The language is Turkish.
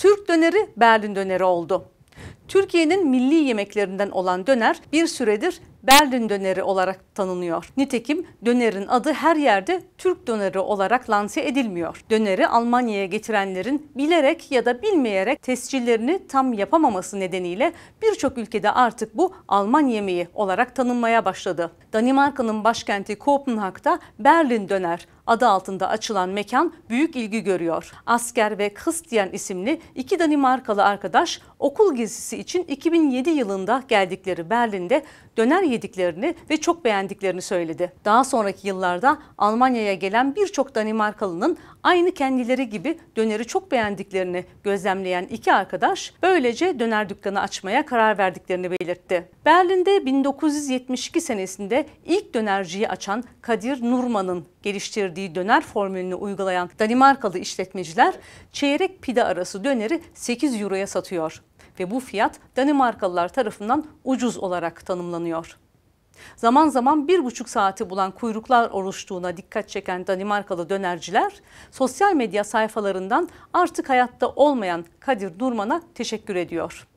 Türk döneri Berlin döneri oldu. Türkiye'nin milli yemeklerinden olan döner bir süredir Berlin döneri olarak tanınıyor. Nitekim dönerin adı her yerde Türk döneri olarak lanse edilmiyor. Döneri Almanya'ya getirenlerin bilerek ya da bilmeyerek tescillerini tam yapamaması nedeniyle birçok ülkede artık bu Alman yemeği olarak tanınmaya başladı. Danimarka'nın başkenti Kopenhag'da Berlin döner adı altında açılan mekan büyük ilgi görüyor. Asker ve Christian isimli iki Danimarkalı arkadaş okul gezisi için 2007 yılında geldikleri Berlin'de döner yediklerini ve çok beğendiklerini söyledi. Daha sonraki yıllarda Almanya'ya gelen birçok Danimarkalının aynı kendileri gibi döneri çok beğendiklerini gözlemleyen iki arkadaş böylece döner dükkanı açmaya karar verdiklerini belirtti. Berlin'de 1972 senesinde ilk dönerciyi açan Kadir Nurman'ın geliştirdiği döner formülünü uygulayan Danimarkalı işletmeciler çeyrek pide arası döneri 8 euroya satıyor ve bu fiyat Danimarkalılar tarafından ucuz olarak tanımlanıyor. Zaman zaman bir buçuk saati bulan kuyruklar oluştuğuna dikkat çeken Danimarkalı dönerciler sosyal medya sayfalarından artık hayatta olmayan Kadir Durman'a teşekkür ediyor.